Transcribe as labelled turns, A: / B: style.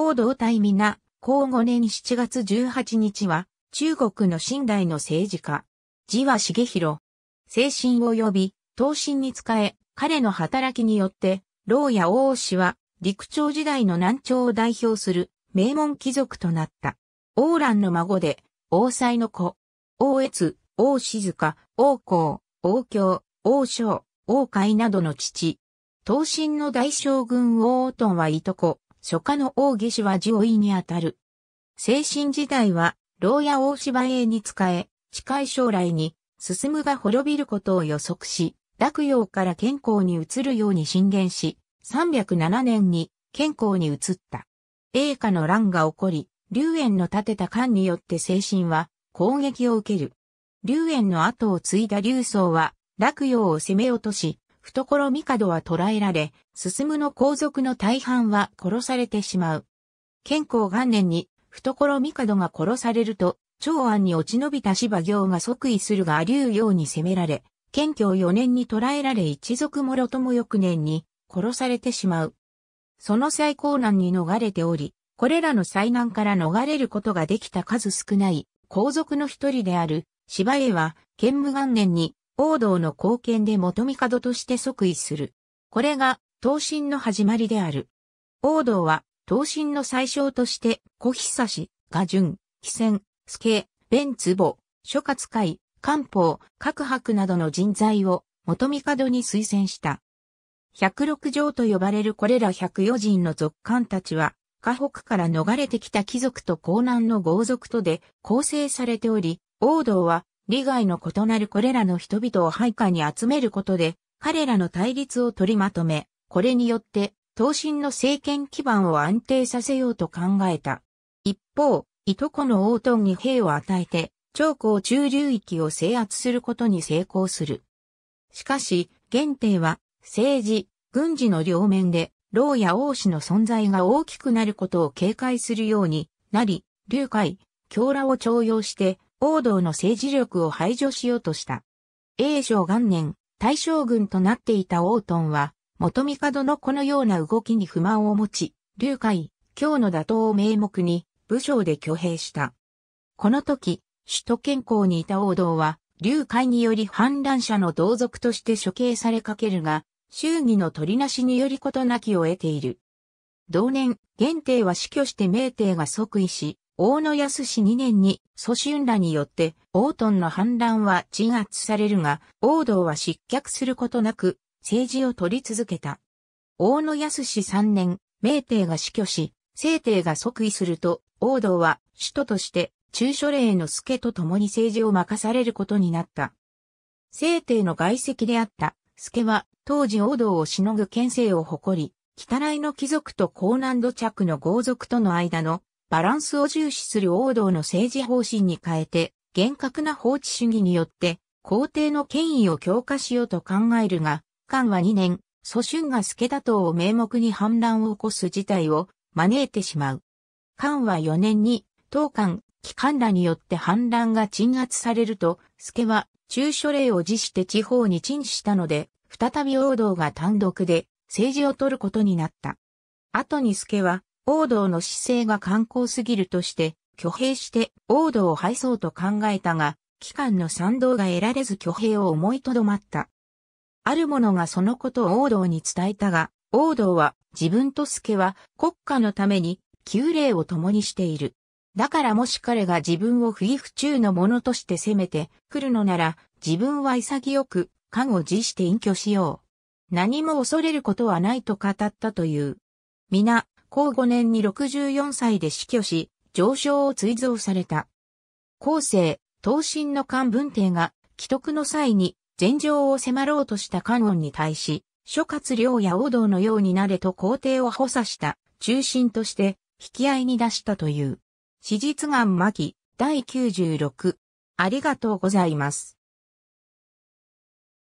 A: 王道み皆、公五年7月18日は、中国の新代の政治家、字は重弘。精神を呼び、刀身に仕え、彼の働きによって、老や王氏は、陸朝時代の南朝を代表する名門貴族となった。王蘭の孫で、王妻の子、王越、王静香、王公、王京、王将、王海などの父。東進の大将軍王トンはいとこ、初夏の王義氏は地位にあたる。精神時代は、牢屋大芝永に仕え、近い将来に、進むが滅びることを予測し、落葉から健康に移るように進言し、307年に健康に移った。栄華の乱が起こり、龍炎の建てた艦によって精神は攻撃を受ける。龍炎の後を継いだ龍宗は、落葉を攻め落とし、懐帝は捕らえられ、進むの皇族の大半は殺されてしまう。健康元年に、懐帝が殺されると、長安に落ち延びた芝行が即位するが竜うに攻められ、謙虚4年に捕らえられ一族もろとも翌年に殺されてしまう。その最高難に逃れており、これらの災難から逃れることができた数少ない皇族の一人である、芝江は、建武元年に王道の貢献で元帝として即位する。これが、東進の始まりである。王道は、東進の最小として、小久し、賀順、紀仙、助、弁坪、諸葛会、官方、各博などの人材を元帝に推薦した。百六条と呼ばれるこれら百四人の族官たちは、河北から逃れてきた貴族と江南の豪族とで構成されており、王道は利害の異なるこれらの人々を配下に集めることで、彼らの対立を取りまとめ、これによって、東進の政権基盤を安定させようと考えた。一方、いとこの王答に兵を与えて、長江中流域を制圧することに成功する。しかし、元帝は、政治、軍事の両面で、老や王氏の存在が大きくなることを警戒するようになり、劉海、京羅を徴用して、王道の政治力を排除しようとした。永正元年、大将軍となっていた王トンは、元帝のこのような動きに不満を持ち、劉海、京の打倒を名目に、武将で挙兵した。この時、首都憲法にいた王道は、劉海により反乱者の同族として処刑されかけるが、衆議の取りなしにより事なきを得ている。同年、元帝は死去して明帝が即位し、大野安氏2年に蘇春らによって、王トンの反乱は鎮圧されるが、王道は失脚することなく、政治を取り続けた。大野安氏3年、明帝が死去し、清帝が即位すると、王道は首都として中書令の助と共に政治を任されることになった。清帝の外籍であった助は、当時王道をしのぐ権勢を誇り、北来の貴族と高難度着の豪族との間のバランスを重視する王道の政治方針に変えて、厳格な法治主義によって、皇帝の権威を強化しようと考えるが、漢は2年、蘇春が助田党を名目に反乱を起こす事態を招いてしまう。漢は4年に、当官、機関らによって反乱が鎮圧されると、助は中書令を辞して地方に陳したので、再び王道が単独で政治を取ることになった。後に助は王道の姿勢が観光すぎるとして、挙兵して王道を敗そうと考えたが、機関の賛同が得られず挙兵を思いとどまった。ある者がそのことを王道に伝えたが、王道は自分と助は国家のために旧礼を共にしている。だからもし彼が自分を不意不中の者として攻めてくるのなら、自分は潔く、感を辞して隠居しよう。何も恐れることはないと語ったという。皆、後5年に64歳で死去し、上昇を追贈された。後世、東進の漢文帝が、既得の際に、禅情を迫ろうとした漢音に対し、諸葛亮や王道のようになれと皇帝を補佐した中心として引き合いに出したという。史実願巻第96。ありがとうございます。